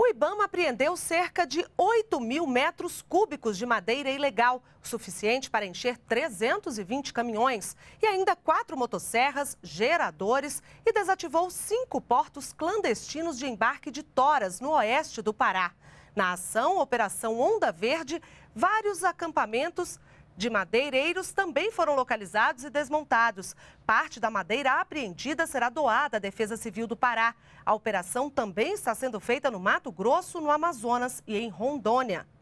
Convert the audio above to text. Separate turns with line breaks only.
O Ibama apreendeu cerca de 8 mil metros cúbicos de madeira ilegal, o suficiente para encher 320 caminhões e ainda quatro motosserras, geradores e desativou cinco portos clandestinos de embarque de toras no oeste do Pará. Na ação Operação Onda Verde, vários acampamentos de madeireiros também foram localizados e desmontados. Parte da madeira apreendida será doada à Defesa Civil do Pará. A operação também está sendo feita no Mato Grosso, no Amazonas e em Rondônia.